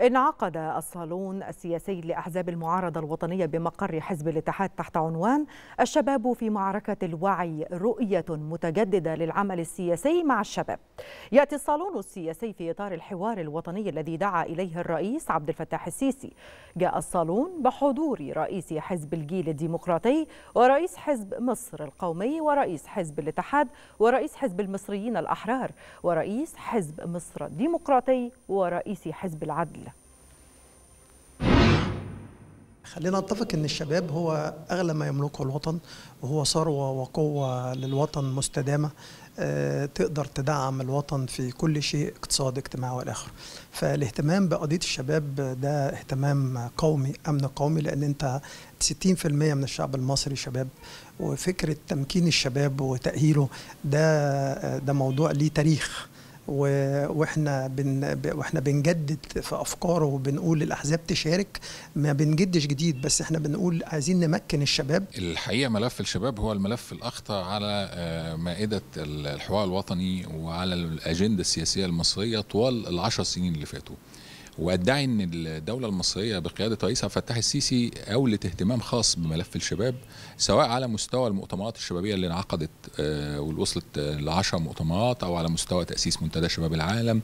انعقد الصالون السياسي لأحزاب المعارضة الوطنية بمقر حزب الاتحاد تحت عنوان الشباب في معركة الوعي رؤية متجددة للعمل السياسي مع الشباب يأتي الصالون السياسي في إطار الحوار الوطني الذي دعا إليه الرئيس عبد الفتاح السيسي جاء الصالون بحضور رئيس حزب الجيل الديمقراطي ورئيس حزب مصر القومي ورئيس حزب الاتحاد ورئيس حزب المصريين الأحرار ورئيس حزب مصر الديمقراطي ورئيس حزب العدل خلينا نتفق ان الشباب هو اغلى ما يملكه الوطن وهو ثروه وقوه للوطن مستدامه آه، تقدر تدعم الوطن في كل شيء اقتصاد اجتماع والاخر فالاهتمام بقضيه الشباب ده اهتمام قومي امن قومي لان انت 60% من الشعب المصري شباب وفكره تمكين الشباب وتاهيله ده آه، ده موضوع ليه تاريخ واحنا بن واحنا بنجدد في افكاره وبنقول الاحزاب تشارك ما بنجدش جديد بس احنا بنقول عايزين نمكن الشباب الحقيقه ملف الشباب هو الملف الاخطر على آه، مائده الحوار الوطني وعلى الاجنده السياسيه المصريه طوال العشر سنين اللي فاتوا وادعي ان الدوله المصريه بقياده رئيس عبد الفتاح السيسي اولت اهتمام خاص بملف الشباب سواء على مستوى المؤتمرات الشبابيه اللي انعقدت آه، واللي وصلت آه، ل 10 مؤتمرات او على مستوى تاسيس منتدى شباب العالم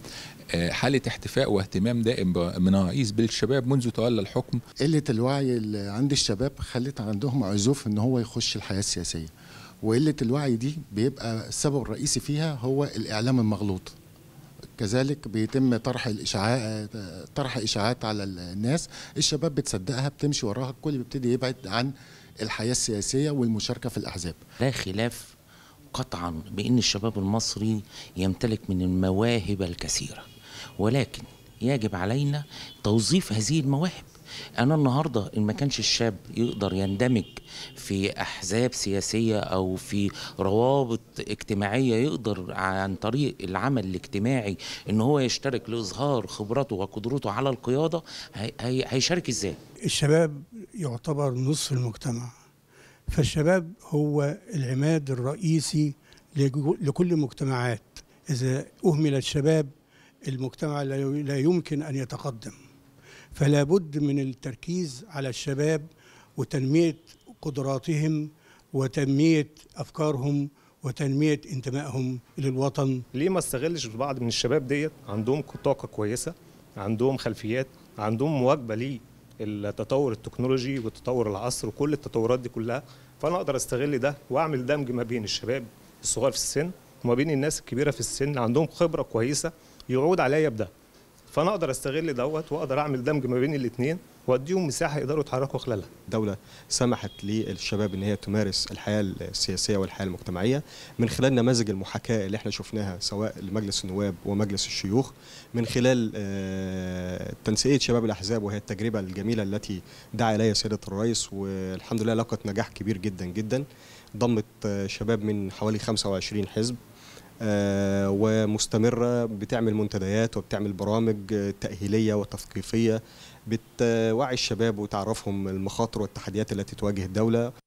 آه، حاله احتفاء واهتمام دائم من الرئيس بالشباب منذ تولى الحكم قله الوعي اللي عند الشباب خلت عندهم عزوف ان هو يخش الحياه السياسيه وقله الوعي دي بيبقى السبب الرئيسي فيها هو الاعلام المغلوط كذلك بيتم طرح الاشعاع طرح اشاعات على الناس الشباب بتصدقها بتمشي وراها الكل بيبتدي يبعد عن الحياه السياسيه والمشاركه في الاحزاب لا خلاف قطعا بان الشباب المصري يمتلك من المواهب الكثيره ولكن يجب علينا توظيف هذه المواهب انا النهارده ان ما كانش الشاب يقدر يندمج في احزاب سياسيه او في روابط اجتماعيه يقدر عن طريق العمل الاجتماعي ان هو يشترك لاظهار خبراته وقدرته على القياده هيشارك ازاي؟ الشباب يعتبر نصف المجتمع فالشباب هو العماد الرئيسي لكل المجتمعات إذا أهمل الشباب المجتمع لا يمكن أن يتقدم فلا بد من التركيز على الشباب وتنمية قدراتهم وتنمية أفكارهم وتنمية انتمائهم للوطن ليه ما استغلش بعض من الشباب ديت عندهم طاقة كويسة عندهم خلفيات عندهم مواكبة للتطور التكنولوجي وتطور العصر وكل التطورات دي كلها فأنا أقدر أستغل ده وأعمل دمج ما بين الشباب الصغار في السن وما بين الناس الكبيرة في السن عندهم خبرة كويسة يعود عليا بده فانا اقدر استغل دوت واقدر اعمل دمج ما بين الاثنين واديهم مساحه يقدروا يتحركوا خلالها. دوله سمحت للشباب ان هي تمارس الحياه السياسيه والحياه المجتمعيه من خلال نماذج المحاكاه اللي احنا شفناها سواء لمجلس النواب ومجلس الشيوخ من خلال آه، تنسيقيه شباب الاحزاب وهي التجربه الجميله التي دعا اليها سياده الرئيس والحمد لله لقت نجاح كبير جدا جدا ضمت آه، شباب من حوالي 25 حزب آه، ومستمره بتعمل منتديات وبتعمل برامج تاهيليه وتثقيفيه بتوعي الشباب وتعرفهم المخاطر والتحديات التي تواجه الدوله